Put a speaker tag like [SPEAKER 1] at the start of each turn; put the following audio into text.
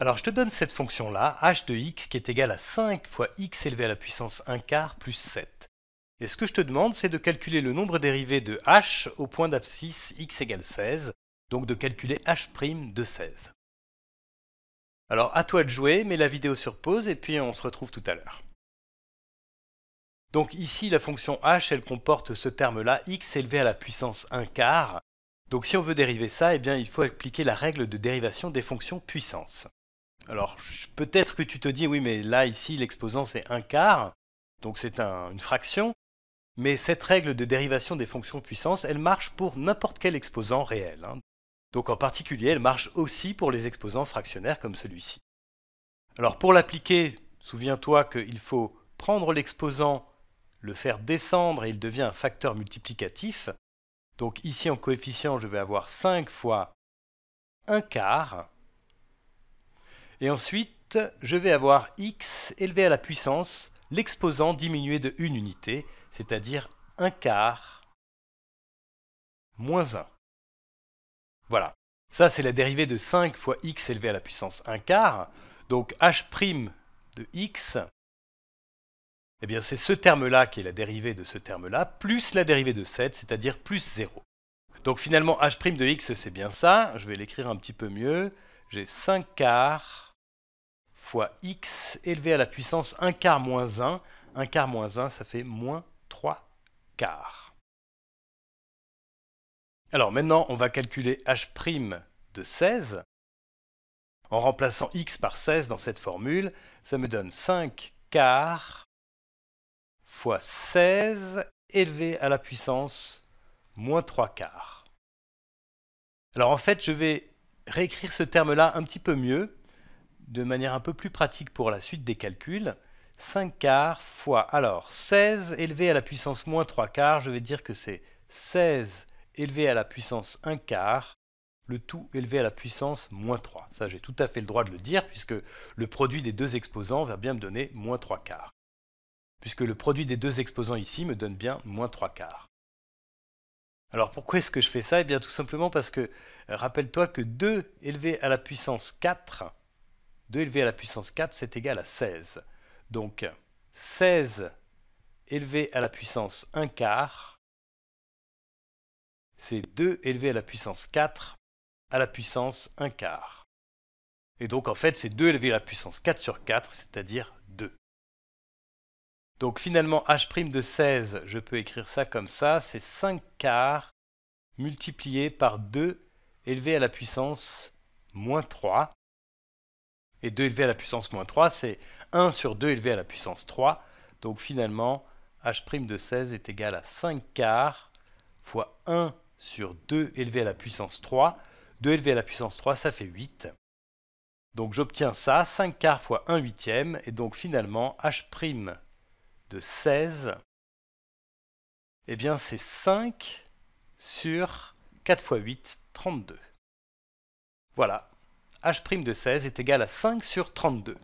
[SPEAKER 1] Alors je te donne cette fonction-là, h de x qui est égale à 5 fois x élevé à la puissance 1 quart plus 7. Et ce que je te demande, c'est de calculer le nombre dérivé de h au point d'abscisse x égale 16, donc de calculer h' de 16. Alors à toi de jouer, mets la vidéo sur pause et puis on se retrouve tout à l'heure. Donc ici, la fonction h, elle comporte ce terme-là, x élevé à la puissance 1 quart. Donc si on veut dériver ça, eh bien il faut appliquer la règle de dérivation des fonctions puissance. Alors peut-être que tu te dis oui mais là ici l'exposant c'est un quart, donc c'est une fraction, mais cette règle de dérivation des fonctions puissance, elle marche pour n'importe quel exposant réel. Hein. Donc en particulier, elle marche aussi pour les exposants fractionnaires comme celui-ci. Alors pour l'appliquer, souviens-toi qu'il faut prendre l'exposant, le faire descendre et il devient un facteur multiplicatif. Donc ici en coefficient, je vais avoir 5 fois 1 quart et ensuite, je vais avoir x élevé à la puissance, l'exposant diminué de 1 unité, c'est-à-dire 1 quart moins 1. Voilà. Ça, c'est la dérivée de 5 fois x élevé à la puissance 1 quart. Donc h' de x, eh bien c'est ce terme-là qui est la dérivée de ce terme-là, plus la dérivée de 7, c'est-à-dire plus 0. Donc finalement, h' de x, c'est bien ça. Je vais l'écrire un petit peu mieux. J'ai 5 quarts fois x élevé à la puissance 1 quart moins 1. 1 quart moins 1, ça fait moins 3 quarts. Alors maintenant, on va calculer h' de 16. En remplaçant x par 16 dans cette formule, ça me donne 5 quarts fois 16 élevé à la puissance moins 3 quarts. Alors en fait, je vais réécrire ce terme-là un petit peu mieux de manière un peu plus pratique pour la suite des calculs. 5 quarts fois, alors 16 élevé à la puissance moins 3 quarts, je vais dire que c'est 16 élevé à la puissance 1 quart, le tout élevé à la puissance moins 3. Ça, j'ai tout à fait le droit de le dire, puisque le produit des deux exposants va bien me donner moins 3 quarts. Puisque le produit des deux exposants ici me donne bien moins 3 quarts. Alors pourquoi est-ce que je fais ça Eh bien tout simplement parce que, euh, rappelle-toi que 2 élevé à la puissance 4, 2 élevé à la puissance 4, c'est égal à 16. Donc 16 élevé à la puissance 1 quart, c'est 2 élevé à la puissance 4 à la puissance 1 quart. Et donc en fait, c'est 2 élevé à la puissance 4 sur 4, c'est-à-dire 2. Donc finalement, h' de 16, je peux écrire ça comme ça, c'est 5 quarts multiplié par 2 élevé à la puissance moins 3, et 2 élevé à la puissance moins 3, c'est 1 sur 2 élevé à la puissance 3. Donc finalement, h' de 16 est égal à 5 quarts fois 1 sur 2 élevé à la puissance 3. 2 élevé à la puissance 3, ça fait 8. Donc j'obtiens ça, 5 quarts fois 1 huitième, et donc finalement h' de 16, eh bien c'est 5 sur 4 fois 8, 32. Voilà, h' de 16 est égal à 5 sur 32.